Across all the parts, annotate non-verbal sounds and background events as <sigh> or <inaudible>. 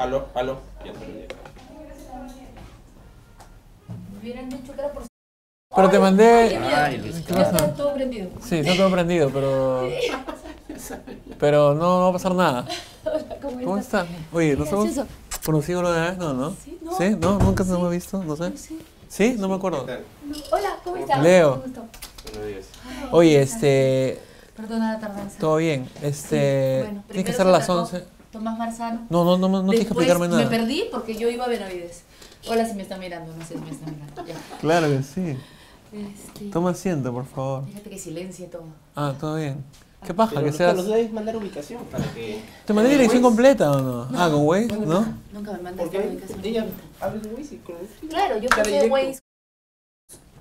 aló, palo, Ya Pero te mandé... Ay, todo prendido. Sí, está todo prendido, pero... Pero no va a pasar nada. Hola, ¿cómo, ¿Cómo estás? Está? Oye, ¿no hemos la vez? No, ¿no? Sí, no. ¿Nunca sí. nos hemos visto? No sé. Sí. No me acuerdo. Hola, ¿cómo estás? Leo. Buenos días. Oye, este... Perdona la tardanza. Todo bien. Este... tienes que estar a las 11. Tomás Marzano. No, no, no, no te tienes que explicarme nada. Me perdí porque yo iba a Benavides. Hola si me está mirando, no sé si me está mirando. Ya. Claro que sí. Este... Toma asiento, por favor. Fíjate que silencio todo. Ah, todo bien. ¿Qué paja Pero que seas? Los debes mandar ubicación para que. ¿Te mandé dirección completa o no? Ah, con Waze, ¿no? Nunca me mandaste la ubicación. Ella habla de Waze y con Claro, yo tomé Waze,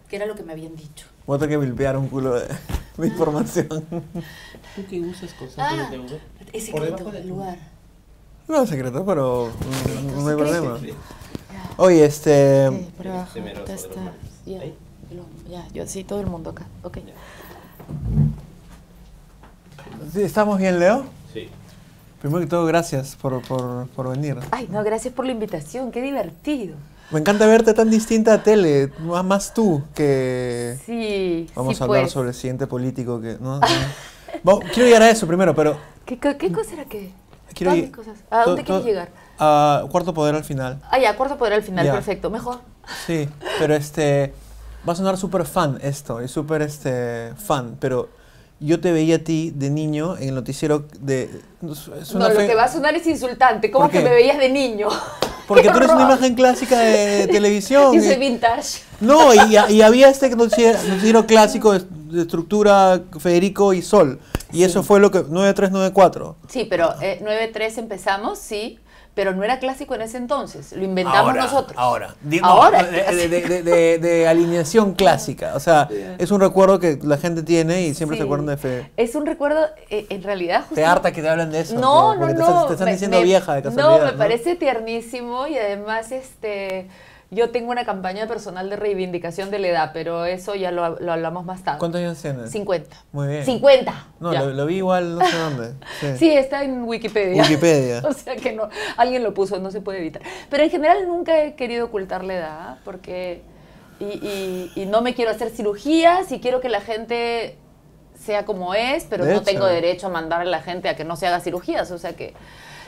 que era lo que me habían dicho. Voy a que milpear un culo de ah. información. ¿Tú qué usas cosas ah, de Ese que lugar. No es secreto, pero no, hay problema. Oye, este... Eh, sí, por está, ya, yo, sí, todo el mundo acá. ¿Estamos bien, Leo? Sí. Primero que todo, gracias por, por, por venir. Ay, no, gracias por la invitación, qué divertido. Me encanta verte tan distinta a tele, más tú que... Sí, Vamos a hablar pues. sobre el siguiente político que... ¿no? <laughs> quiero llegar a eso primero, pero... ¿Qué, qué cosa era que...? Quiero ir, ¿A dónde quieres llegar? A Cuarto Poder al final. Ah, ya, Cuarto Poder al final, perfecto, mejor. Sí, pero este, va a sonar súper fan esto, es súper este, fan, pero yo te veía a ti de niño en el noticiero de... No, lo que va a sonar es insultante, ¿cómo que me veías de niño? Porque <laughs> tú eres una imagen clásica de <laughs> televisión. vintage. No, y, había este noticiero, clásico de, de estructura Federico y Sol. Y eso fue lo que, 9-3-9-4. Sí, pero eh, 9-3 empezamos, sí, pero no era clásico en ese entonces, lo inventamos nosotros. Ahora, ahora de, de, alineación <laughs> clásica, o sea, es un recuerdo que la gente tiene y siempre se acuerdan de fe. Es un recuerdo, eh, en realidad... justo. te harta que te hablan de eso. No, no, no. Te, te están diciendo vieja de casualidad. No, me parece tiernísimo y además este... Yo tengo una campaña personal de reivindicación de la edad, pero eso ya lo, hablamos más tarde. ¿Cuántos años tienes? 50. Muy bien. 50. No, lo, vi igual, no sé dónde. Sí. <laughs> está en Wikipedia. Wikipedia. <laughs> o sea que no, alguien lo puso, no se puede evitar. Pero en general nunca he querido ocultar la edad, porque... Y, no me quiero hacer cirugías y quiero que la gente sea como es, pero no tengo derecho a mandar a la gente a que no se haga cirugías. O sea que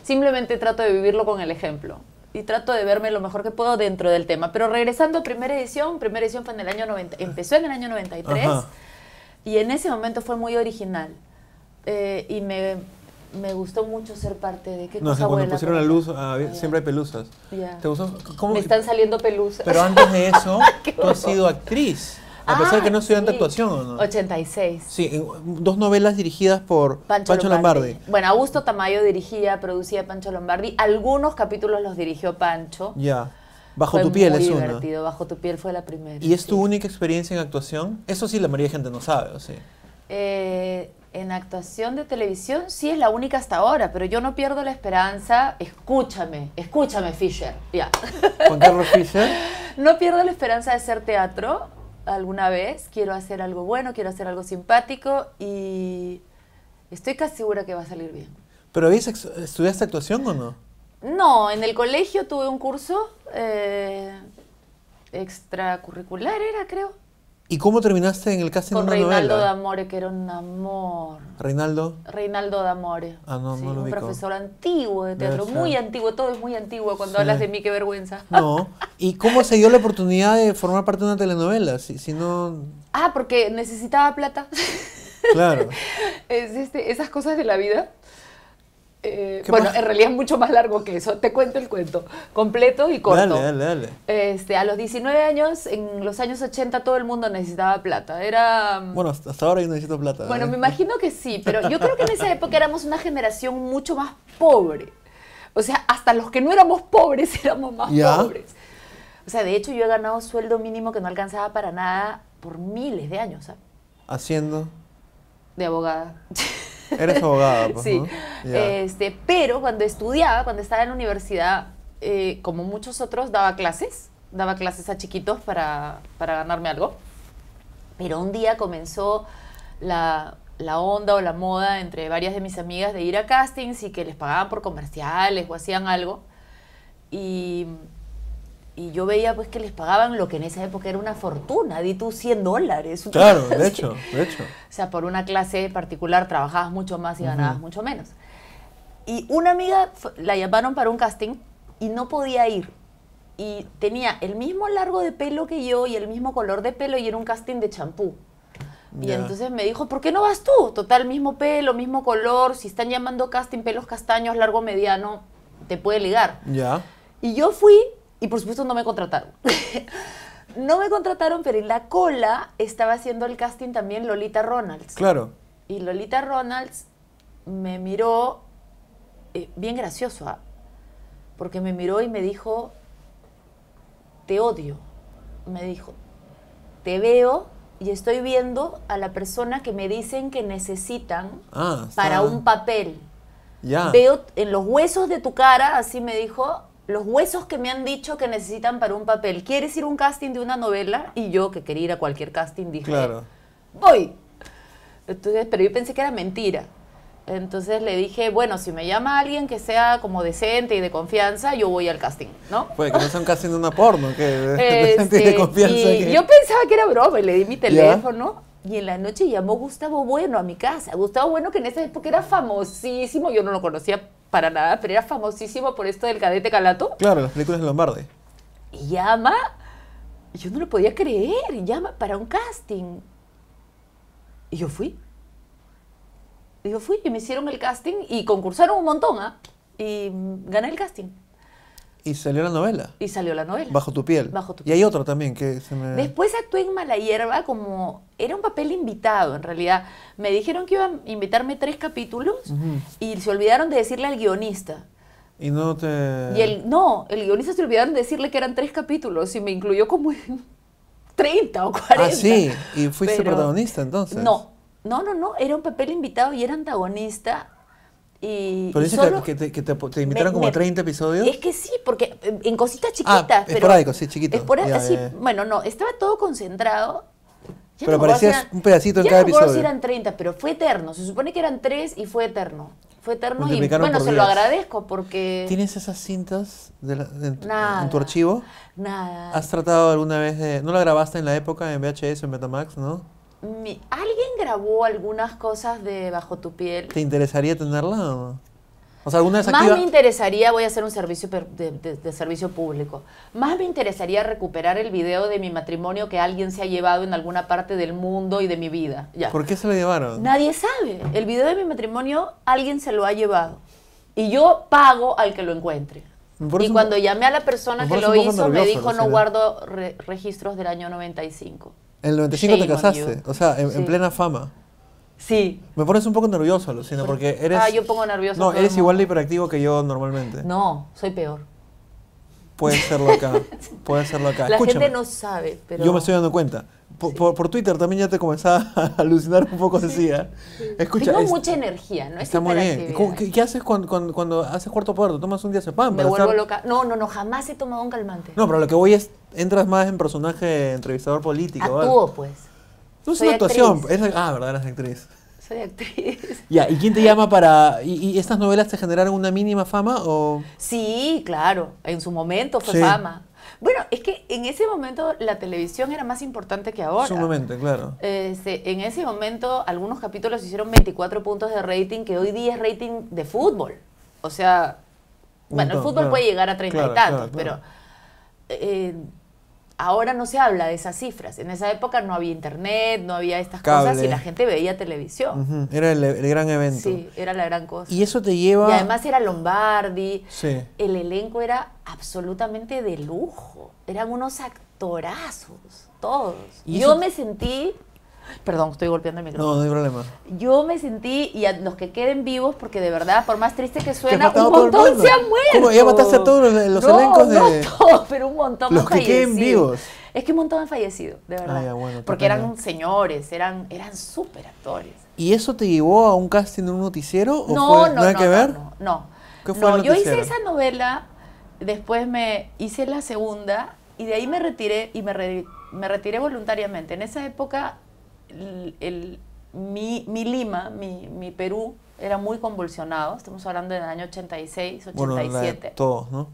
simplemente trato de vivirlo con el ejemplo y trato de verme lo mejor que puedo dentro del tema. Pero regresando a primera edición, primera edición fue en el año 90, empezó en el año 93 y en ese momento fue muy original. Eh, y me, me, gustó mucho ser parte de que No, cosa cuando pusieron la luz, ah, siempre hay pelusas. ¿Te gustó? Me están saliendo pelusas. Pero antes de eso, <laughs> tú has sido actriz. A pesar de que ah, no estudiante de actuación. ¿no? 86. Sí, dos novelas dirigidas por Pancho, Lombardi. Bueno, Augusto Tamayo dirigía, producía Pancho Lombardi. Algunos capítulos los dirigió Pancho. Ya. Bajo tu piel muy divertido. Bajo tu piel fue la primera. ¿Y es tu única experiencia en actuación? Eso sí la mayoría de gente no sabe, ¿o sí? Eh, en actuación de televisión sí es la única hasta ahora, pero yo no pierdo la esperanza. Escúchame, escúchame Fisher. Ya. Yeah. ¿Con Fisher? <laughs> no pierdo la esperanza de ser teatro alguna vez, quiero hacer algo bueno, quiero hacer algo simpático y estoy casi segura que va a salir bien. ¿Pero habías estudiaste actuación o no? No, en el colegio tuve un curso eh, extracurricular, era creo, ¿Y cómo terminaste en el casting de una Reinaldo D'Amore, que era un amor. ¿Reinaldo? Reinaldo D'Amore. Ah, no, no lo Un profesor antiguo de teatro, muy antiguo, todo es muy antiguo cuando hablas de mí, qué vergüenza. <laughs> No. ¿Y cómo se dio la oportunidad de formar parte de una telenovela? Si, si no, Ah, porque necesitaba plata. claro. <laughs> Es, este, esas cosas de la vida. Eh, bueno, en realidad es mucho más largo que eso. Te cuento el cuento, completo y corto. Dale, dale, dale. Este, a los 19 años, en los años 80, todo el mundo necesitaba plata. Era... Mm, bueno, hasta ahora yo necesito plata. Bueno, ¿eh? me imagino que sí, pero yo creo que en esa época éramos una generación mucho más pobre. O sea, hasta los que no éramos pobres <laughs> éramos más pobres. O sea, de hecho yo he ganado sueldo mínimo que no alcanzaba para nada por miles de años. ¿ah? Haciendo. De abogada. <laughs> Eres abogada, pues, Sí. Este, pero cuando estudiaba, cuando estaba en la universidad, eh, como muchos otros, daba clases. Daba clases a chiquitos para, ganarme algo. Pero un día comenzó la, la onda o la moda entre varias de mis amigas de ir a castings y que les pagaban por comerciales o hacían algo. Y y yo veía pues que les pagaban lo que en esa época era una fortuna, di tú 100 dólares. <laughs> Claro, de hecho, de hecho. O sea, por una clase particular trabajabas mucho más y ganabas mucho menos. Y una amiga la llamaron para un casting y no podía ir. Y tenía el mismo largo de pelo que yo y el mismo color de pelo y era un casting de champú. Y entonces me dijo, ¿por qué no vas tú? Total, mismo pelo, mismo color, si están llamando casting pelos castaños, largo mediano, te puede ligar. Ya. Y yo fui y por supuesto no me contrataron. <laughs> no me contrataron, pero en la cola estaba haciendo el casting también Lolita Ronalds. Claro. Y Lolita Ronalds me miró, eh, bien gracioso, ¿ah? porque me miró y me dijo, te odio. Me dijo, te veo y estoy viendo a la persona que me dicen que necesitan ah, para un papel. Ya. Veo en los huesos de tu cara, así me dijo, los huesos que me han dicho que necesitan para un papel. ¿Quieres ir a un casting de una novela? Y yo, que quería ir a cualquier casting, dije, claro. voy. Entonces, pero yo pensé que era mentira. Entonces le dije, bueno, si me llama alguien que sea como decente y de confianza, yo voy al casting, ¿no? Pues que no sea un casting de una porno, que de <laughs> <laughs> este, confianza. Yo pensaba que era broma y le di mi teléfono y en la noche llamó Gustavo Bueno a mi casa. Gustavo Bueno, que en esa época era famosísimo, yo no lo conocía para nada, pero era famosísimo por esto del cadete Calato. Claro, las películas de Lombardi. Y llama, yo no lo podía creer, llama para un casting. Y yo fui. Y yo fui y me hicieron el casting y concursaron un montón, ¿ah? Y gané el casting. Y salió la novela. Y salió la novela. Bajo tu piel. Bajo tu piel. Y hay otra también que se me... Después actué en Mala Hierba como... Era un papel invitado, en realidad. Me dijeron que iban a invitarme tres capítulos y se olvidaron de decirle al guionista. Y no te... Y el, no, el guionista se olvidaron de decirle que eran tres capítulos y me incluyó como en 30 <laughs> o 40. Ah, sí. ¿Y fuiste protagonista entonces? No. No, no, no. Era un papel invitado y era antagonista y, Pero dices que, te, invitaron como 30 episodios. Es que sí, porque eh, en cositas ah, chiquitas. Ah, pero, sí, chiquito. Esporádico, por sí. Bueno, no, estaba todo concentrado. pero parecía un pedacito en cada no episodio. No si eran 30, pero fue eterno. Se supone que eran 3 y fue eterno. Fue eterno y bueno, se lo agradezco porque... ¿Tienes esas cintas de en tu archivo? Nada. ¿Has tratado alguna vez de...? ¿No la grabaste en la época en VHS o en Betamax, no? ¿alguien grabó algunas cosas de Bajo tu piel? ¿Te interesaría tenerla? O, Más me interesaría, voy a hacer un servicio de, servicio público, más me interesaría recuperar el video de mi matrimonio que alguien se ha llevado en alguna parte del mundo y de mi vida. Ya. ¿Por qué se lo llevaron? Nadie sabe. El video de mi matrimonio alguien se lo ha llevado. Y yo pago al que lo encuentre. Y cuando llamé a la persona que lo hizo, me dijo no guardo registros del año 95. En el 95 te casaste, o sea, en, plena fama. Sí. Me pones un poco nervioso, Lucina, porque eres... Ah, yo pongo nervioso. No, eres igual de hiperactivo que yo normalmente. No, soy peor. Puede serlo acá, <laughs> puede serlo acá. La gente no sabe, pero... Yo me estoy dando cuenta. Por, Twitter también ya te comenzaba a <laughs> alucinar un poco, decía. ¿eh? Escucha, Tengo mucha energía, ¿no? está muy bien. ¿Qué, haces cuando, cuando, haces cuarto puerto? ¿Tomas un día Me vuelvo loca. No, no, no, jamás he tomado un calmante. No, pero lo que voy es, entras más en personaje entrevistador político. Actúo, pues. No es una actuación. ah, verdad, eres actriz. Soy actriz. <laughs> Ya, ¿y quién te llama para...? ¿Y, estas novelas te generaron una mínima fama o...? Sí, claro. En su momento fue fama. Bueno, es que en ese momento la televisión era más importante que ahora. En momento, claro. Este, en ese momento algunos capítulos hicieron 24 puntos de rating, que hoy día es rating de fútbol. O sea, bueno, el fútbol puede llegar a 30 y tantos, pero eh, Ahora no se habla de esas cifras. En esa época no había internet, no había estas cosas y la gente veía televisión. Era el, gran evento. Sí, era la gran cosa. Y eso te lleva... Y además era Lombardi. Sí. El elenco era absolutamente de lujo. Eran unos actorazos, todos. Yo me sentí Perdón, estoy golpeando el micrófono. No, no hay problema. Yo me sentí, y a los que queden vivos, porque de verdad, por más triste que suena, un montón se han muerto. ¿Cómo? Ya mataste a todos los, elencos de. No, todos, pero un montón Los que queden vivos. Es que un montón han fallecido, de verdad. Ah, porque eran señores, eran, eran súper actores. ¿Y eso te llevó a un casting de un noticiero? ¿O no, fue, no, no, que ver? No, no. ¿Qué fue el yo hice esa novela, después me hice la segunda, y de ahí me retiré, y me, me retiré voluntariamente. En esa época el, mi, Lima, mi, Perú, era muy convulsionado. Estamos hablando del año 86, 87. Bueno, todos, ¿no?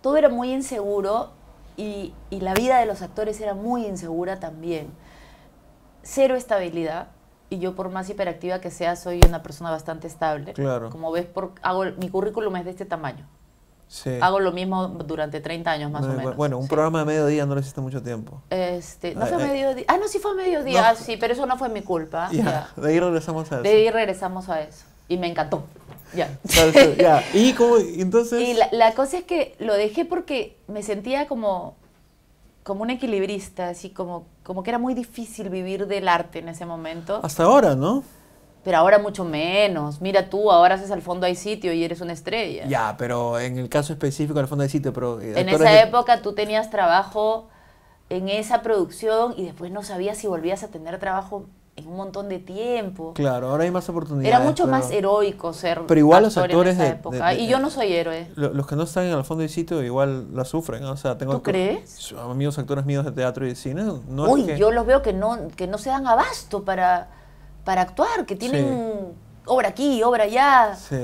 Todo era muy inseguro y, la vida de los actores era muy insegura también. Cero estabilidad y yo por más hiperactiva que sea soy una persona bastante estable. Como ves, por, hago, mi currículum es de este tamaño. Hago lo mismo durante 30 años más o menos. Bueno, un programa de mediodía no le hiciste mucho tiempo. Este, no ah, fue medio eh, mediodía. Ah, no, sí fue mediodía, ah, sí, pero eso no fue mi culpa. De ahí regresamos a eso. De ahí regresamos a eso. Y me encantó. Ya. <laughs> ¿Y cómo, entonces? Y la, la, cosa es que lo dejé porque me sentía como, como un equilibrista, así como, como que era muy difícil vivir del arte en ese momento. Hasta ahora, ¿no? Pero ahora mucho menos. Mira tú, ahora haces al fondo hay sitio y eres una estrella. Ya, pero en el caso específico al fondo hay sitio, pero... Eh, en esa época tú tenías trabajo en esa producción y después no sabías si volvías a tener trabajo en un montón de tiempo. Claro, ahora hay más oportunidades. Era mucho más heroico ser. Pero igual actor los actores en esa de, época. y yo no soy héroe. Los que no están en el fondo del sitio igual la sufren. O sea, tengo ¿Tú crees? Amigos actores míos de teatro y de cine. Uy, yo los veo que no, que no se dan abasto para para actuar, que tienen obra aquí, obra allá. Sí.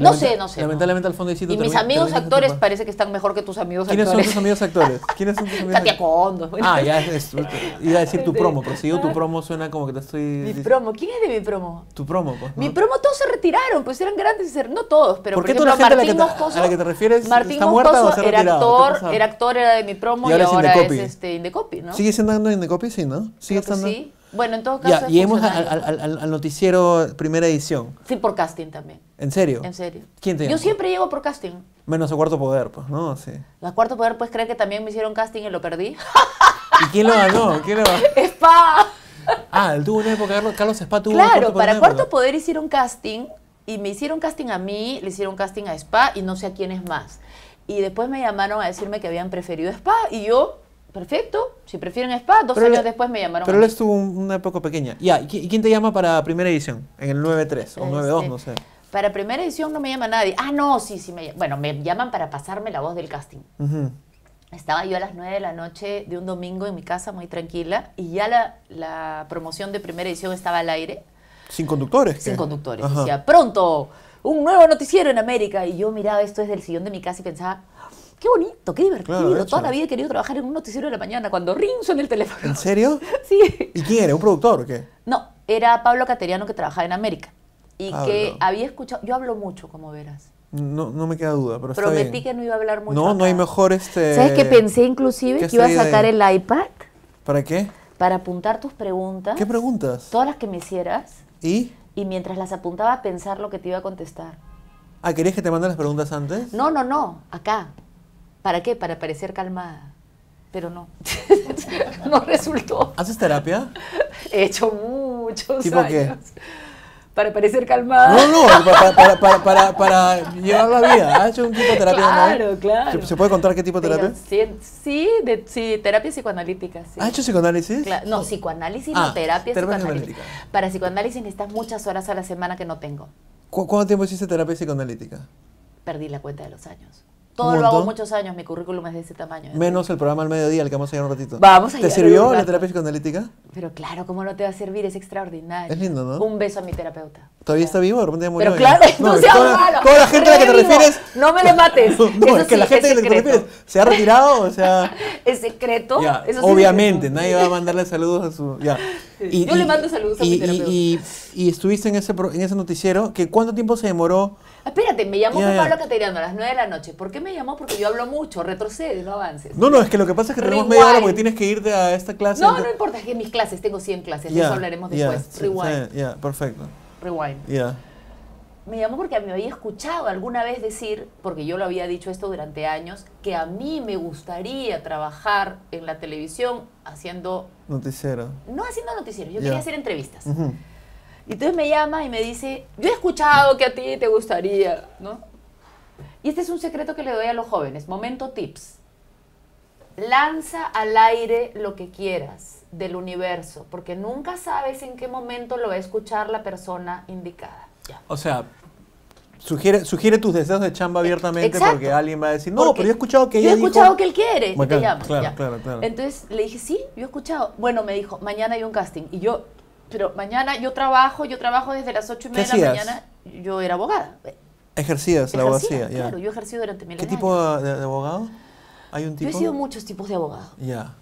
no sé, no sé. Lamentablemente al fondo Y mis amigos actores parece que están mejor que tus amigos ¿Quiénes actores. ¿Quiénes son tus amigos actores? <laughs> ¿Quiénes son tus amigos Katia Condo. Pues. Ah, ya es, iba a decir tu <laughs> promo, pero si yo tu <laughs> promo suena como que te estoy... Mi promo, ¿quién es de mi promo? Tu promo, pues. Mi promo todos se retiraron, pues eran grandes, no todos, pero por, ejemplo, Martín a la que te refieres Martín está muerta o se era actor, era actor, era de mi promo y ahora, es, este Indecopy, ¿no? ¿Sigue siendo Indecopy? Sí, ¿no? Sí. Bueno, en todo caso. Ya, hemos al, al, al, noticiero primera edición. Sí, por casting también. ¿En serio? En serio. ¿Quién te Yo siempre llego por casting. Menos a Cuarto Poder, pues, ¿no? Sí. La Cuarto Poder, pues, cree que también me hicieron casting y lo perdí. ¿Y quién lo ganó? ¿Quién lo ganó? <laughs> ¡Spa! Ah, él tuvo una época, Carlos Spa tuvo Claro, para Cuarto Poder hicieron casting y me hicieron casting a mí, le hicieron casting a Spa y no sé a quién es más. Y después me llamaron a decirme que habían preferido Spa y yo Perfecto, si prefieren Spa, dos años después me llamaron. Pero él estuvo una época pequeña. Ya, ¿y quién te llama para primera edición? En el 9-3 o 9-2, este, no sé. Para primera edición no me llama nadie. Ah, no, sí, sí me Bueno, me llaman para pasarme la voz del casting. Estaba yo a las 9 de la noche de un domingo en mi casa muy tranquila y ya la, promoción de primera edición estaba al aire. ¿Sin conductores? Sin conductores. Decía, pronto, un nuevo noticiero en América. Y yo miraba esto desde el sillón de mi casa y pensaba, qué bonito, qué divertido. Toda la vida he querido trabajar en un noticiero de la mañana cuando rinzo en el teléfono. ¿En serio? <laughs> sí. ¿Y quién era? ¿Un productor o qué? No, era Pablo Cateriano que trabajaba en América. Y que había escuchado. Yo hablo mucho, como verás. No, me queda duda, pero Prometí que no iba a hablar mucho. No, no hay mejor este. ¿Sabes qué pensé inclusive? Que iba a sacar el iPad. ¿Para qué? Para apuntar tus preguntas. ¿Qué preguntas? Todas las que me hicieras. ¿Y? Y mientras las apuntaba, pensar lo que te iba a contestar. ¿Ah, querías que te mande las preguntas antes? No, no, no. Acá. ¿Para qué? Para parecer calmada. Pero no, <laughs> no resultó. ¿Haces terapia? He hecho muchos ¿Tipo por Qué? Para parecer calmada. No, no, para, para, para, llevar la vida. ¿Has hecho un tipo de terapia? Claro, claro. ¿Se puede contar qué tipo de terapia? sí, sí, terapia psicoanalítica. Sí. ¿Has hecho psicoanálisis? no, psicoanálisis, no, ah, terapia, psicoanalítica. Para psicoanálisis necesitas muchas horas a la semana que no tengo. ¿Cuánto tiempo hiciste terapia psicoanalítica? Perdí la cuenta de los años. Todo lo hago muchos años, mi currículum es de ese tamaño. ¿eh? Menos el programa al mediodía, el que vamos a ir un ratito. Vamos a ¿Te sirvió la terapia psicoanalítica? Pero claro, ¿cómo no te va a servir? Es extraordinario. Es lindo, ¿no? Un beso a mi terapeuta. ¿Todavía está vivo? De repente ya murió. Pero claro, <laughs> no, no seas toda, malo. Toda la gente a la que te refieres. No me le mates. <laughs> no, eso es que la gente a la que te refieres se ha retirado, o sea. <laughs> es secreto. obviamente, nadie va a mandarle saludos a su. yo le mando saludos a mi terapeuta. Y, estuviste en ese, en ese noticiero, ¿cuánto tiempo se demoró? Espérate, me llamó Juan Pablo Cateriano a las 9 de la noche. ¿Por qué me llamó? Porque yo hablo mucho, retrocedes, no avances. No, no, es que lo que pasa es que tenemos media hora porque tienes que irte a esta clase. No, no importa, es que mis clases, tengo 100 clases, eso hablaremos después. Rewind. perfecto. Rewind. Ya. Me llamó porque me había escuchado alguna vez decir, porque yo lo había dicho esto durante años, que a mí me gustaría trabajar en la televisión haciendo... Noticiero. No haciendo noticiero, yo quería hacer entrevistas. Y entonces me llama y me dice, yo he escuchado que a ti te gustaría, ¿no? Y este es un secreto que le doy a los jóvenes. Momento tips. Lanza al aire lo que quieras del universo, porque nunca sabes en qué momento lo va a escuchar la persona indicada. O sea, Sugiere, sugiere, tus deseos de chamba abiertamente porque alguien va a decir, no, pero yo he escuchado que ella Yo he escuchado que él quiere, Entonces le dije, sí, yo he escuchado. Bueno, me dijo, mañana hay un casting. Y yo, pero mañana yo trabajo, yo trabajo desde las ocho y media de la mañana. Yo era abogada. Ejercías la abogacía. Claro, yo he ejercido durante mil ¿Qué tipo de, abogado? ¿Hay un tipo? Yo he sido muchos tipos de abogado. Ya.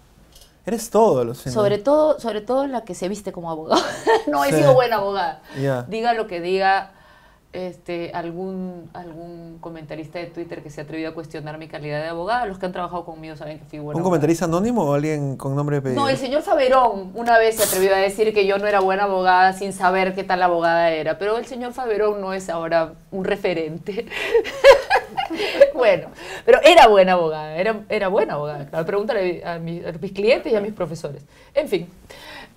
Eres todo, lo siento. Sobre todo, sobre todo la que se viste como abogado. <laughs> no he sido buena abogada. Diga lo que diga este, algún, algún comentarista de Twitter que se ha atrevido a cuestionar mi calidad de abogada. Los que han trabajado conmigo saben que fui buena. ¿Un comentarista anónimo o alguien con nombre de No, el señor Faberón una vez se atrevió a decir que yo no era buena abogada sin saber qué tal abogada era. Pero el señor Faberón no es ahora un referente. <laughs> bueno, pero era buena abogada, era, era buena abogada. pregúntale a mis clientes y a mis profesores. En fin.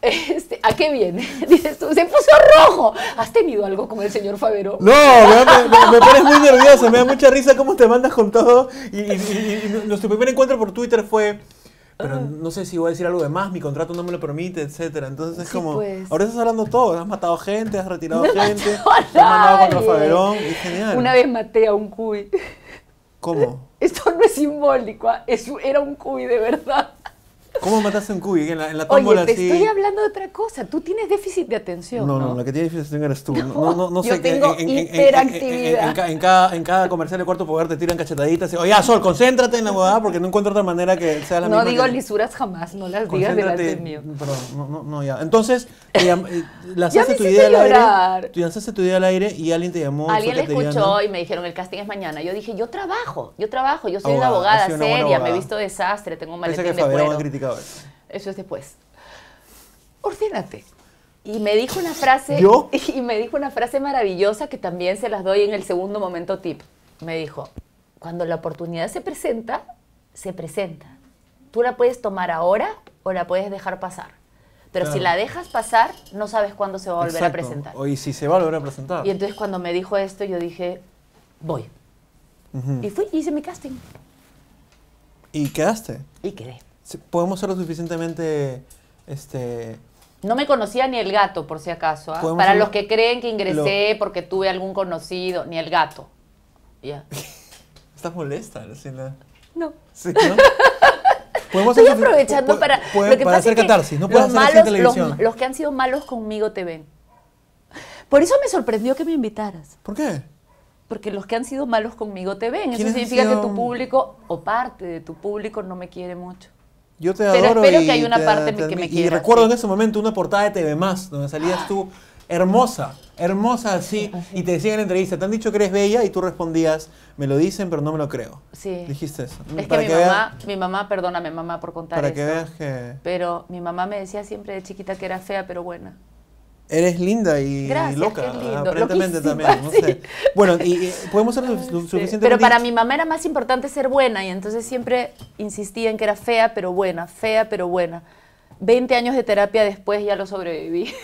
Este, ¿A qué viene? <laughs> Dices tú, se puso rojo. ¿Has tenido algo con el señor Favero? No, me, pones muy nervioso, me da mucha risa cómo te mandas con todo. Y, nuestro primer encuentro por Twitter fue, pero ah. no sé si voy a decir algo de más, mi contrato no me lo permite, etcétera. Entonces es como, pues. ahora estás hablando todo, has matado gente, has retirado gente, has mandado contra Faberón, Una vez maté a un cuy. ¿Cómo? <laughs> Esto no es simbólico, ah, era un cuy de verdad. ¿Cómo mataste un cubi? En la, en la tómbola Oye, te estoy hablando de otra cosa. Tú tienes déficit de atención. No, no, la que tiene déficit de atención eres tú. No, no, no yo Tengo en, hiperactividad. En, cada, en cada comercial de cuarto poder te tiran cachetaditas. Y, Oye, Sol, concéntrate en la moda porque no encuentro otra manera que sea la no misma. No digo lisuras jamás, no las digas delante mío. Perdón, no, no, ya. Entonces, <laughs> Eh, lanzaste tu idea al aire. Lanzaste tu idea al aire y alguien te llamó. Alguien le escuchó y me dijeron, el casting es mañana. Yo dije, yo trabajo, yo trabajo, yo soy una abogada seria, me he visto desastre, tengo un maletín eso. es después. Ordénate. Y me dijo una frase <laughs> y me dijo una frase maravillosa que también se las doy en el segundo momento tip. Me dijo, cuando la oportunidad se presenta, se presenta. Tú la puedes tomar ahora o la puedes dejar pasar. Pero si la dejas pasar, no sabes cuándo se va a volver a presentar. O y si se va a volver a presentar. Y entonces cuando me dijo esto, yo dije, voy. Y fui y hice mi casting. ¿Y quedaste? Y quedé. ¿Podemos ser lo suficientemente... Este, no me conocía ni el gato, por si acaso. ¿ah? Para los que creen que ingresé porque tuve algún conocido, ni el gato. Ya. <laughs> ¿Estás molesta, No. ¿Sí, no? Estoy aprovechando para, lo que pasa no puedes los, hacer que han sido malos conmigo te ven. Por eso me sorprendió que me invitaras. ¿Por qué? Porque los que han sido malos conmigo te ven. Eso significa que tu público o parte de tu público no me quiere mucho. Yo te la adoro. Pero espero que hay una parte que me quiera. Y recuerdo en ese momento una portada de TV Más donde salías <gasps> tú hermosa, hermosa así, y te decían en entrevista, te han dicho que eres bella y tú respondías, me lo dicen pero no me lo creo. Sí. Dijiste eso. Es que, mi, mamá, mi mamá, perdóname mamá por contar Para que veas que... Pero mi mamá me decía siempre de chiquita que era fea pero buena. Eres linda y, loca, aparentemente también. Bueno, y, podemos ser suficiente. Pero para mi mamá era más importante ser buena y entonces siempre insistía en que era fea pero buena, fea pero buena. Veinte años de terapia después ya lo sobreviví. <laughs>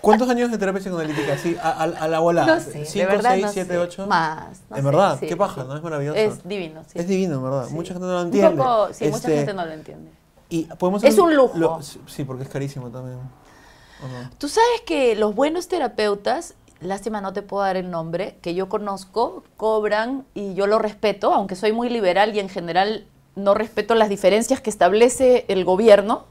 ¿Cuántos años de terapia psicoanalítica? Sí, a, a, la bola. No sé, 5, 6, 7, 8. Más. en verdad, qué paja, ¿no? Es maravilloso. Es divino, sí. Es divino, en verdad. Mucha gente no lo entiende. Un poco, sí, mucha este, gente no lo entiende. Y podemos es un lujo. sí, porque es carísimo también. Tú sabes que los buenos terapeutas, lástima no te puedo dar el nombre, que yo conozco, cobran y yo lo respeto, aunque soy muy liberal y en general no respeto las diferencias que establece el gobierno,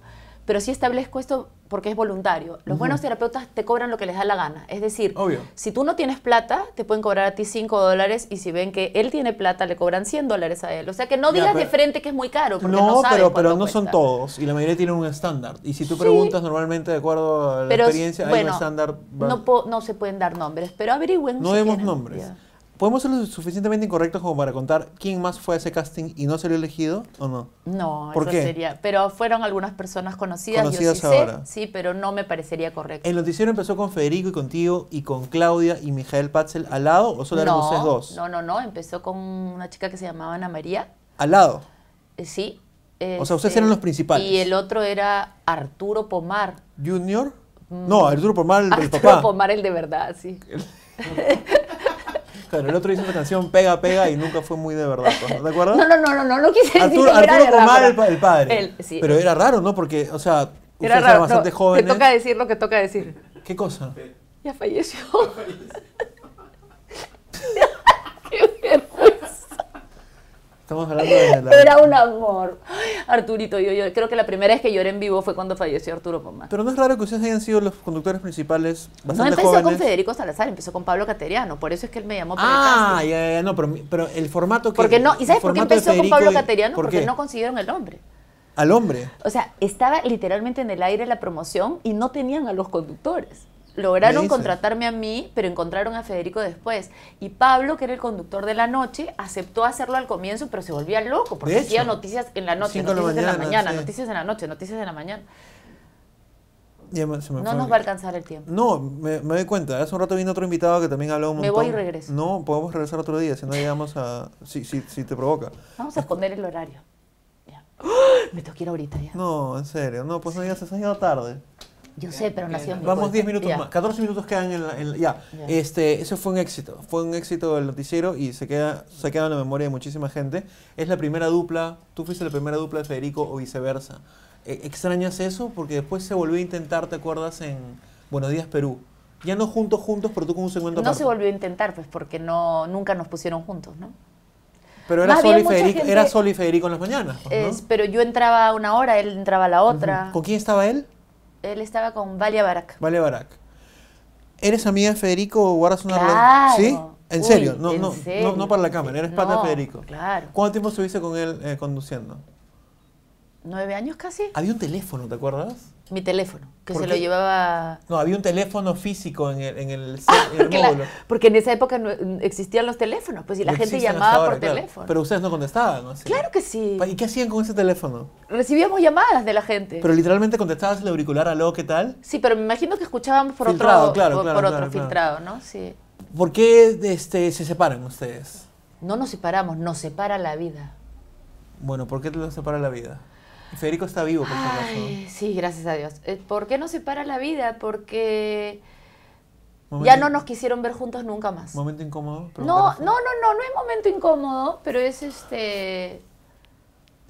pero sí establezco esto porque es voluntario. Los buenos terapeutas te cobran lo que les da la gana. Es decir, si tú no tienes plata, te pueden cobrar a ti 5 dólares y si ven que él tiene plata, le cobran 100 dólares a él. O sea que no digas de frente que es muy caro. no, pero, pero no son todos y la mayoría tienen un estándar. Y si tú preguntas normalmente de acuerdo a la experiencia, hay un estándar. No, se pueden dar nombres, pero averigüen. No si demos nombres. ¿Podemos ser lo suficientemente incorrectos como para contar quién más fue a ese casting y no salió elegido o no? No, ¿Por eso sería. Pero fueron algunas personas conocidas, yo sí ahora. sé, sí, pero no me parecería correcto. ¿El noticiero empezó con Federico y contigo y con Claudia y Mijael Patzel al lado o solo eran ustedes dos? No, no, no, empezó con una chica que se llamaba Ana María. ¿Al lado? Eh, sí. o sea, ustedes eran los este, principales. Y el otro era Arturo Pomar. ¿Junior? Mm. No, Arturo Pomar el papá. Arturo Pomar el de verdad, sí. <laughs> <laughs> Claro, el otro hizo una canción Pega, Pega y nunca fue muy de verdad, ¿no te No, no, no, no, no, no quise decir Arturo, que era de el, padre. sí. Pero era raro, ¿no? Porque, o sea, era Era bastante joven. Te toca decir lo que toca decir. ¿Qué cosa? Ya falleció. Ya falleció. Estamos la... Era un amor. Arturito, yo, creo que la primera vez que lloré en vivo fue cuando falleció Arturo Pomar. Pero no es raro que ustedes hayan sido los conductores principales No empezó con Federico Salazar, empezó con Pablo Cateriano, por eso es que él me llamó Ah, ya, no, pero, el formato que... Porque no, ¿y sabes por qué empezó con Pablo Cateriano? Porque no consiguieron el hombre. al hombre. O sea, estaba literalmente en el aire la promoción y no tenían a los conductores lograron contratarme a mí, pero encontraron a Federico después. Y Pablo, que era el conductor de la noche, aceptó hacerlo al comienzo, pero se volvía loco porque hecho, hacía noticias en la noche, noticias en la mañana, noticias en la noche, noticias en la mañana. no nos va a alcanzar el tiempo. No, me, doy cuenta. Hace un rato vino otro invitado que también habló un montón. Me voy y regreso. No, podemos regresar otro día, si no llegamos a... si, si, si te provoca. Vamos a esconder el horario. <gasps> Me toquiera ahorita ya. No, en serio. No, pues no digas, has llegado tarde. Yo sé, pero nació en Vamos 10 minutos más. 14 minutos quedan en, ya. Este, eso fue un éxito. Fue un éxito el noticiero y se queda, se queda en la memoria de muchísima gente. Es la primera dupla, tú fuiste la primera dupla de Federico o viceversa. E, ¿Extrañas eso? Porque después se volvió a intentar, ¿te acuerdas? En Buenos Días Perú. Ya no juntos, juntos, pero tú con un segmento No se volvió a intentar, pues, porque no, nunca nos pusieron juntos, ¿no? Pero era solo y Federico, en las mañanas. Pues, pero yo entraba a una hora, él entraba la otra. ¿Con quién estaba él? él estaba con Valia Barak. Valia Barak. ¿Eres amiga de Federico o guardas una claro. ¿Sí? En, serio? No, no, no, para la cámara, eres pata de Federico. Claro. ¿Cuánto tiempo estuviste con él eh, conduciendo? Nueve años casi. Había un teléfono, ¿te acuerdas? Mi teléfono, que se lo llevaba... No, había un teléfono físico en el, en el, <laughs> porque módulo. porque en esa época existían los teléfonos, pues, y la gente llamaba por teléfono. Pero ustedes no contestaban, ¿no? Claro que sí. ¿Y qué hacían con ese teléfono? Recibíamos llamadas de la gente. Pero literalmente contestabas el auricular, aló, ¿qué tal? Sí, pero me imagino que escuchábamos por otro, filtrado, ¿no? Sí. ¿Por qué este, se separan ustedes? No nos separamos, nos separa la vida. Bueno, ¿por qué nos separa la vida? Federico está vivo, por razón. Sí, gracias a Dios. Eh, ¿Por qué no se para la vida? Porque ya no nos quisieron ver juntos nunca más. ¿Momento incómodo? No, no, no, no, no es momento incómodo, pero es este...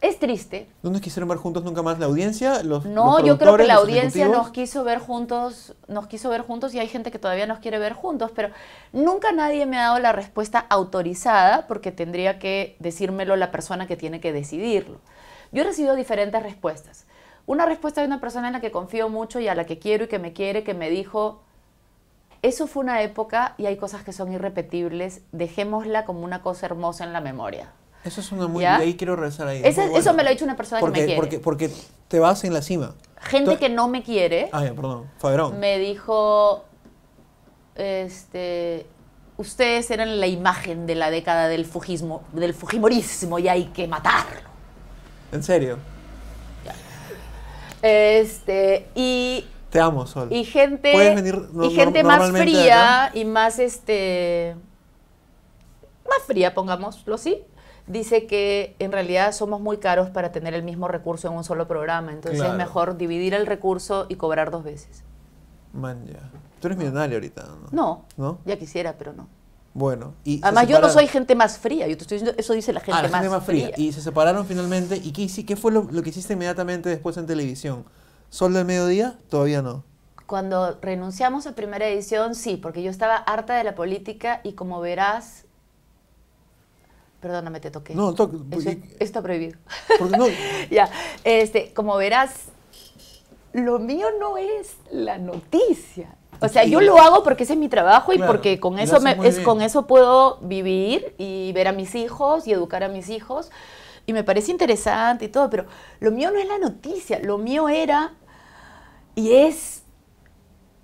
Es triste. ¿No nos quisieron ver juntos nunca más la audiencia? Los, no, yo creo que la audiencia nos quiso ver juntos, nos quiso ver juntos y hay gente que todavía nos quiere ver juntos, pero nunca nadie me ha dado la respuesta autorizada porque tendría que decírmelo la persona que tiene que decidirlo. Yo he recibido diferentes respuestas. Una respuesta de una persona en la que confío mucho y a la que quiero y que me quiere, que me dijo, eso fue una época y hay cosas que son irrepetibles, dejémosla como una cosa hermosa en la memoria. Eso es una muy... Y ahí quiero regresar ahí. Eso me lo ha dicho una persona que me quiere. Porque, te vas en la cima. Gente que no me quiere... Ah, perdón. Me dijo, este, ustedes eran la imagen de la década del, fujismo, del fujimorismo y hay que matarlo. En serio. Este, y. Te amo, Sol. Y gente. y gente más fría y más este. Más fría, pongámoslo así. Dice que en realidad somos muy caros para tener el mismo recurso en un solo programa. Entonces es mejor dividir el recurso y cobrar dos veces. Man, ya. Tú eres millonario ahorita, ¿no? ¿No? Ya quisiera, pero no. Bueno, y además yo no soy gente más fría, yo te estoy diciendo, eso dice la ah, gente, más, fría. Y se separaron finalmente. ¿Y qué, qué fue lo, que hiciste inmediatamente después en televisión? ¿Sol de mediodía? Todavía no. Cuando renunciamos a primera edición, sí, porque yo estaba harta de la política y como verás. Perdóname, te toqué. No, toque. está prohibido. no. <laughs> ya. Este, como verás, lo mío no es la noticia, o sea, yo lo hago porque ese es mi trabajo y porque con eso, me, es, con eso puedo vivir y ver a mis hijos y educar a mis hijos. Y me parece interesante y todo, pero lo mío no es la noticia, lo mío era y es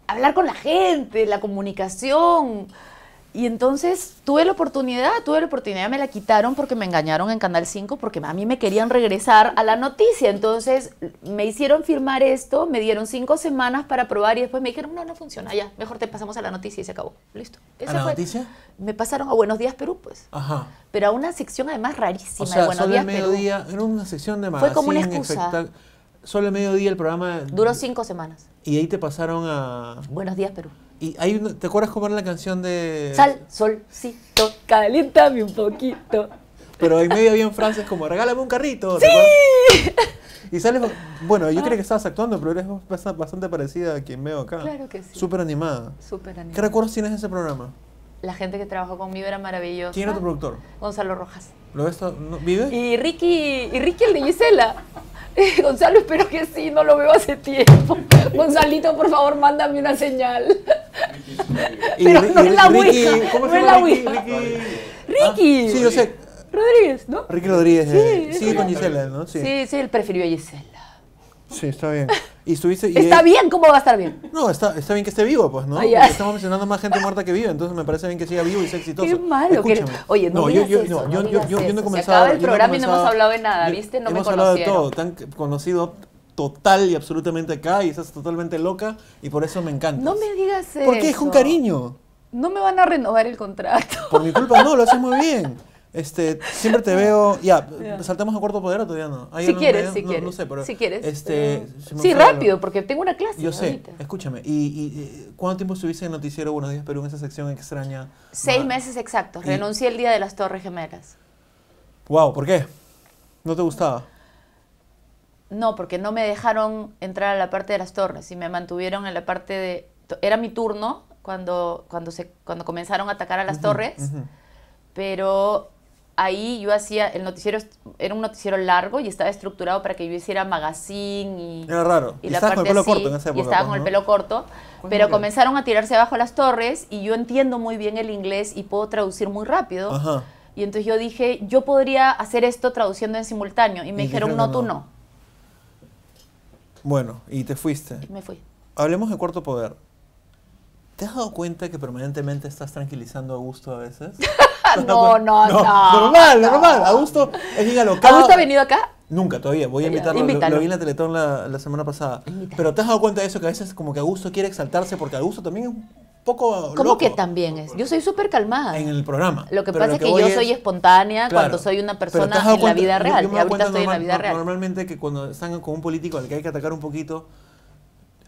hablar con la gente, la comunicación, y entonces tuve la oportunidad, tuve la oportunidad, me la quitaron porque me engañaron en Canal 5 porque a mí me querían regresar a la noticia. Entonces me hicieron firmar esto, me dieron cinco semanas para probar y después me dijeron, no, no funciona, ya, mejor te pasamos a la noticia y se acabó. Listo. ¿A la noticia? Me pasaron a Buenos Días Perú, pues. Ajá. Pero a una sección además rarísima. de Buenos Días, Perú. era una sección de Fue como una excusa. Solo el mediodía el programa... Duró cinco semanas. Y ahí te pasaron a... Buenos Días Perú. ¿Te acuerdas cómo era la canción de...? Sal, solcito, caléntame un poquito. Pero en medio bien frases como, regálame un carrito. ¡Sí! <laughs> Y sales... Bueno, yo creo que ah. estabas actuando, pero eres bastante parecida a quien veo acá. Claro que sí. Súper animada. Súper animada. ¿Qué recuerdos tienes de ese programa? La gente que trabajó conmigo era maravillosa. ¿Quién era tu productor? Gonzalo Rojas. ¿Lo ves? ¿Vive? Y Ricky, y Ricky el de Gisela. <laughs> Gonzalo, espero que sí, no lo veo hace tiempo. Gonzalito, por favor, mándame una señal. <laughs> Pero es la Ricky, ¿Cómo no es la Ricky. Ricky. Ah, sí, yo sé. Rodríguez, ¿no? Ricky Rodríguez. Sí, eh, sí, con Gisela, ¿no? Sí. sí, sí, él prefirió a Gisela. Sí, está bien. Y estuviste, y está bien, ¿cómo va a estar bien? No, está, está bien que esté vivo, pues, ¿no? Ah, estamos mencionando más gente muerta que viva entonces me parece bien que siga vivo y sea exitoso. Qué malo. Que... Oye, no, no yo, yo, eso, no, yo, yo, yo, no he comenzado. Se el programa y no hemos hablado de nada, ¿viste? No hemos hablado de todo. Tan conocido total y absolutamente acá y estás totalmente loca y por eso me encanta. No me digas eso. Porque es un cariño. No me van a renovar el contrato. Por mi culpa no, lo haces muy bien. Este, siempre te veo. Ya, saltamos a cuarto poder o todavía no. si quieres, si quieres. sé, pero. Si quieres. si este, sí, rápido, porque tengo una clase. Yo sé, escúchame. ¿y, cuánto tiempo estuviste en Noticiero Buenos Días Perú en esa sección extraña? Seis meses exactos. Renuncié el día de las Torres Gemelas. Wow, ¿por qué? ¿No te gustaba? No, porque no me dejaron entrar a la parte de las torres y me mantuvieron en la parte de... Era mi turno cuando, cuando, se, cuando comenzaron a atacar a las torres, pero ahí yo hacía, el noticiero era un noticiero largo y estaba estructurado para que yo hiciera magazine y... Era raro. Y, con el pelo corto en Y estaba con el pelo corto. Pero comenzaron a tirarse abajo las torres y yo entiendo muy bien el inglés y puedo traducir muy rápido. Y entonces yo dije, yo podría hacer esto traduciendo en simultáneo. Y me dijeron, no, tú no. Bueno, y te fuiste. Me fui. Hablemos de cuarto poder. ¿Te has dado cuenta que permanentemente estás tranquilizando a Augusto a veces? <laughs> no, no, no, Normal, normal. Augusto es inalocado. Augusto ha venido acá Nunca, todavía. Voy a invitarlo. Lo, vi en la Teletón la, semana pasada. Pero ¿te has dado cuenta de eso? Que a veces como que Augusto quiere exaltarse porque Augusto también es un poco ¿Cómo que también es? Yo soy súper calmada. En el programa. Lo que pasa es que, yo soy espontánea cuando soy una persona en la vida real. Y ahorita estoy en la vida real. Normalmente que cuando están con un político al que hay que atacar un poquito,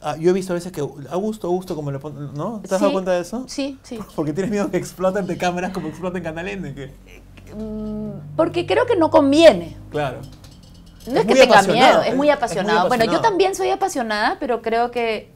ah, yo he visto a veces que Augusto, Augusto, como le ponen, ¿no? ¿Te has dado cuenta de eso? Sí, sí. <laughs> Porque tienes miedo que exploten de cámaras como exploten Canal N. Eh, mm, porque creo que no conviene. Claro no es, que tenga miedo, es muy, apasionado. Bueno, yo también soy apasionada, pero creo que,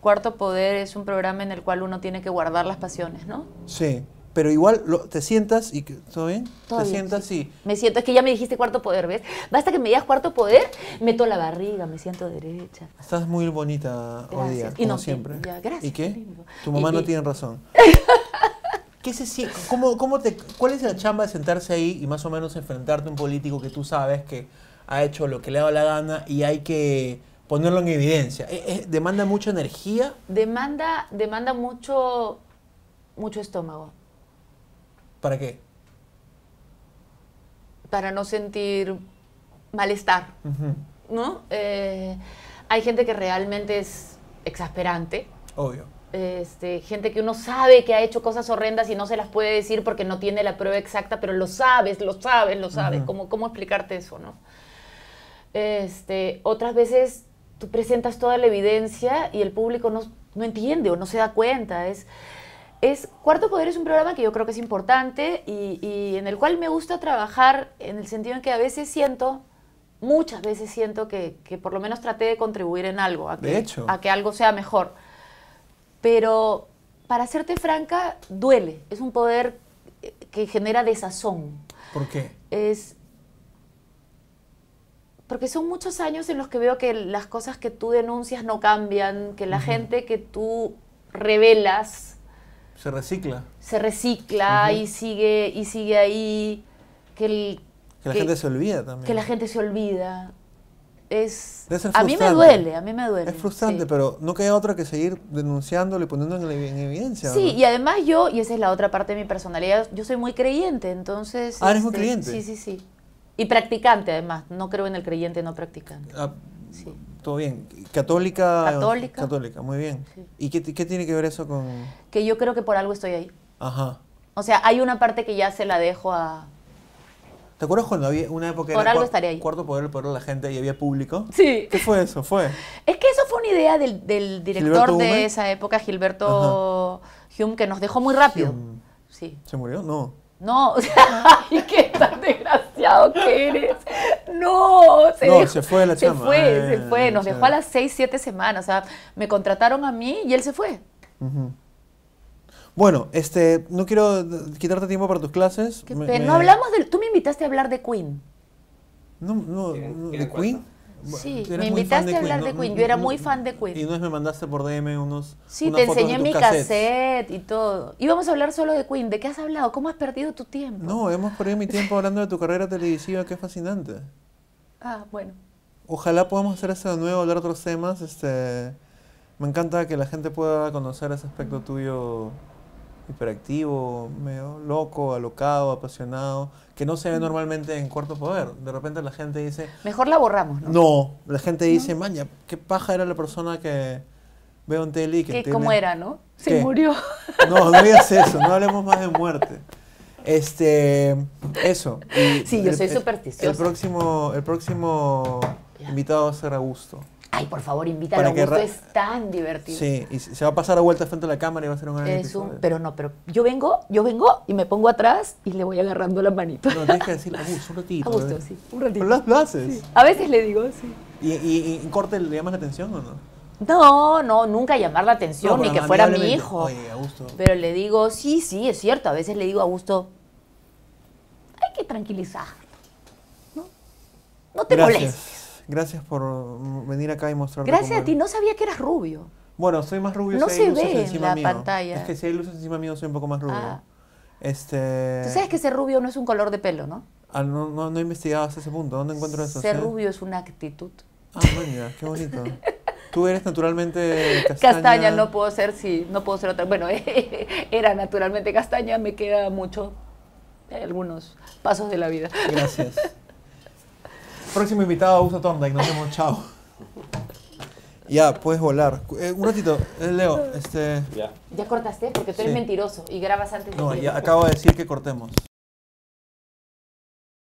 Cuarto Poder es un programa en el cual uno tiene que guardar las pasiones, ¿no? Sí pero igual te sientas y ¿todo bien? te sientas sí. y me siento es que ya me dijiste cuarto poder ves basta que me digas cuarto poder meto la barriga me siento derecha estás muy bonita hoy día y como no, siempre y qué tu mamá no tiene razón <laughs> ¿Qué se, cómo, te, ¿Cuál es la chamba de sentarse ahí y más o menos enfrentarte a un político que tú sabes que ha hecho lo que le ha dado la gana y hay que ponerlo en evidencia. Eh, eh, demanda mucha energía. Demanda, demanda mucho, mucho estómago. ¿Para qué? Para no sentir malestar, ¿no? Eh, hay gente que realmente es exasperante. Obvio. Este, gente que uno sabe que ha hecho cosas horrendas y no se las puede decir porque no tiene la prueba exacta, pero lo sabes, lo sabes, lo sabes. ¿Cómo, ¿Cómo, explicarte eso, no? Este, otras veces tú presentas toda la evidencia y el público no, entiende o no se da cuenta. Es, es, Cuarto Poder es un programa que yo creo que es importante y, en el cual me gusta trabajar en el sentido en que a veces siento muchas veces siento que, por lo menos traté de contribuir en algo, a que, a que algo sea mejor. Pero para serte franca, duele. Es un poder eh, que genera desazón. ¿Por qué? Es, porque son muchos años en los que veo que las cosas que tú denuncias no cambian, que la gente que tú revelas se recicla. Se recicla y sigue y sigue ahí que, la gente se olvida también. Que la gente se olvida. Es, a mí me duele, a mí me duele. Es frustrante, pero no queda otra que seguir denunciándolo y poniéndolo en, evidencia. Sí, y además yo, y esa es la otra parte de mi personalidad, yo soy muy creyente, entonces... Ah, eres muy este, creyente. Sí, sí, sí. Y practicante, además. No creo en el creyente no practicante. Ah, sí. Todo bien. ¿Católica? Católica. Católica, muy bien. ¿Y qué, qué, tiene que ver eso con...? Que yo creo que por algo estoy ahí. Ajá. O sea, hay una parte que ya se la dejo a... ¿Te acuerdas cuando había una época... Por algo estaría ahí. Cuarto poder, el poder la gente y había público. Sí. ¿Qué fue eso? Fue. Es que eso fue una idea del, director de esa época, Gilberto Hume, que nos dejó muy rápido. Sí. ¿Se murió? No. No, <laughs> o sea, <laughs> ¿y qué tal? ¿Qué eres. No, se, no, fue la chamba. Se fue, eh, se fue. Nos dejó a las seis, siete semanas. O sea, me contrataron a mí y él se fue. Bueno, este, no quiero quitarte tiempo para tus clases. No hablamos del. Tú me invitaste a hablar de Queen. No, no, ¿de Queen? Sí, me invitaste a hablar de Queen. yo era muy fan de Queen. Y no es me mandaste por DM unos. Sí, te enseñé mi cassette y todo. Íbamos a hablar solo de Queen. ¿De qué has hablado? ¿Cómo has perdido tu tiempo? No, hemos perdido mi tiempo hablando de tu carrera televisiva, que fascinante. Ah, bueno. Ojalá podamos hacer eso de nuevo, hablar de otros temas. Este, me encanta que la gente pueda conocer ese aspecto tuyo hiperactivo, medio loco, alocado, apasionado, que no se ve mm. normalmente en Cuarto Poder. De repente la gente dice... Mejor la borramos, ¿no? No, la gente dice, maña, qué paja era la persona que veo en tele que... ¿Qué, ¿Cómo era, no? Se murió. No, no digas eso, no hablemos más de muerte. Este, eso. sí, yo soy supersticioso. El próximo, el próximo invitado va a ser Augusto. Ay, por favor, invítalo, Augusto, es tan divertido. Sí, y se va a pasar a vuelta frente a la cámara y va a ser un gran pero no, pero yo vengo, yo vengo y me pongo atrás y le voy agarrando la manito. No, tienes que decir, es un ratito. Augusto, <laughs> ¿eh?". sí, un ratito. Pero lo haces. A veces le digo, sí. ¿Y, en corte le llamas la atención o no? No, no, nunca llamar la atención, ni que fuera mi hijo. Oye, Pero le digo, sí, sí, es cierto. A veces le digo a Augusto, hay que tranquilizar. No, te molestes. Gracias por venir acá y mostrarme. Gracias a ti, no sabía que eras rubio. Bueno, soy más rubio. No si hay se ve en la pantalla. Es que si hay luces encima mío soy un poco más rubio. Ah. Este... Tú sabes que ser rubio no es un color de pelo, ¿no? Ah, no, no, he investigado hasta ese punto. ¿Dónde encuentro eso? Ser rubio es una actitud. Ah, mira, qué bonito. Tú eres naturalmente castaña. Castaña, no puedo ser, sí, no puedo ser otra. Bueno, <laughs> era naturalmente castaña, me queda mucho, eh, algunos pasos de la vida. Gracias. Próximo invitado usa y nos vemos, chao. Ya, puedes volar. Eh, un ratito, eh, Leo, este... Ya. ¿Ya cortaste? Porque tú eres mentiroso y grabas antes de No, ya acabo de decir que cortemos.